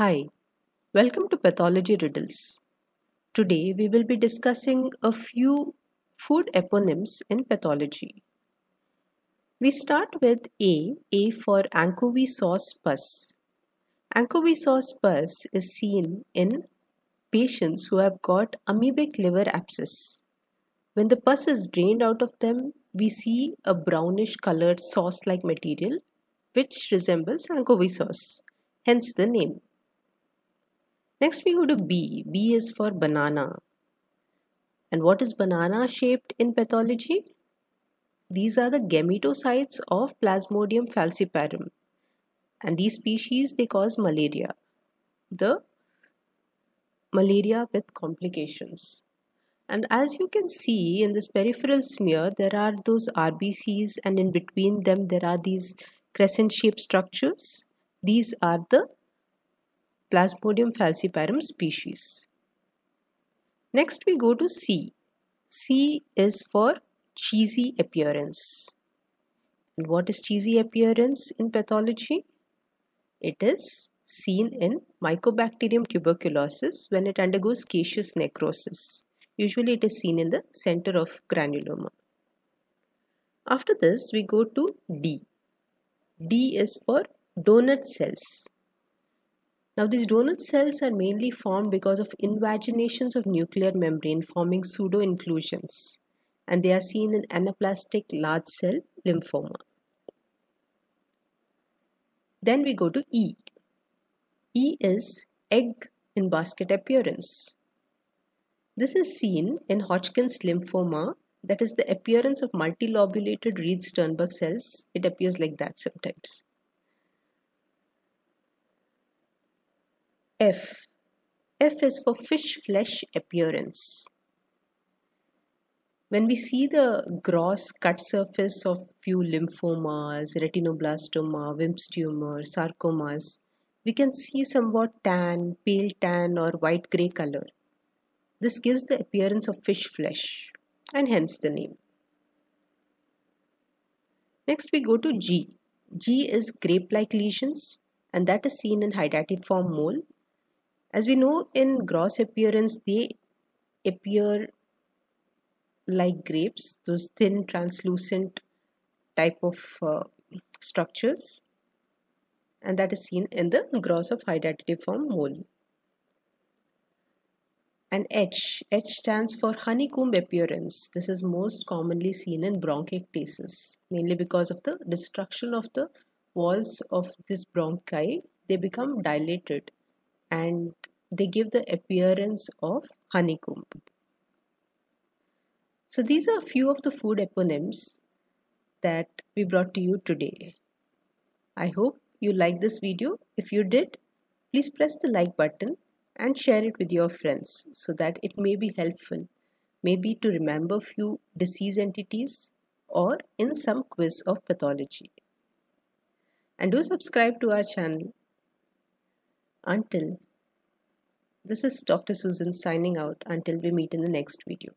Hi, welcome to Pathology Riddles. Today we will be discussing a few food eponyms in pathology. We start with A, A for anchovy sauce pus. Anchovy sauce pus is seen in patients who have got amoebic liver abscess. When the pus is drained out of them, we see a brownish colored sauce like material which resembles anchovy sauce, hence the name. Next, we go to B. B is for banana. And what is banana shaped in pathology? These are the gametocytes of Plasmodium falciparum. And these species, they cause malaria. The malaria with complications. And as you can see in this peripheral smear, there are those RBCs and in between them there are these crescent shaped structures. These are the Plasmodium falciparum species. Next we go to C. C is for cheesy appearance. And what is cheesy appearance in pathology? It is seen in Mycobacterium tuberculosis when it undergoes caseous necrosis. Usually it is seen in the center of granuloma. After this we go to D. D is for donut cells. Now, these Donut cells are mainly formed because of invaginations of nuclear membrane forming pseudo-inclusions and they are seen in anaplastic large cell lymphoma. Then we go to E. E is egg in basket appearance. This is seen in Hodgkin's lymphoma that is the appearance of multilobulated Reed-Sternberg cells. It appears like that sometimes. F. F is for fish flesh appearance. When we see the gross cut surface of few lymphomas, retinoblastoma, Wimp's tumor, sarcomas, we can see somewhat tan, pale tan or white grey color. This gives the appearance of fish flesh and hence the name. Next we go to G. G is grape-like lesions and that is seen in hydatiform mole as we know, in gross appearance, they appear like grapes, those thin, translucent type of uh, structures, and that is seen in the gross of hydatidiform mole. And H, H stands for honeycomb appearance. This is most commonly seen in bronchiectasis, mainly because of the destruction of the walls of this bronchi. They become dilated and they give the appearance of honeycomb. So these are a few of the food eponyms that we brought to you today. I hope you liked this video. If you did, please press the like button and share it with your friends so that it may be helpful maybe to remember few disease entities or in some quiz of pathology. And do subscribe to our channel. Until this is Dr. Susan signing out until we meet in the next video.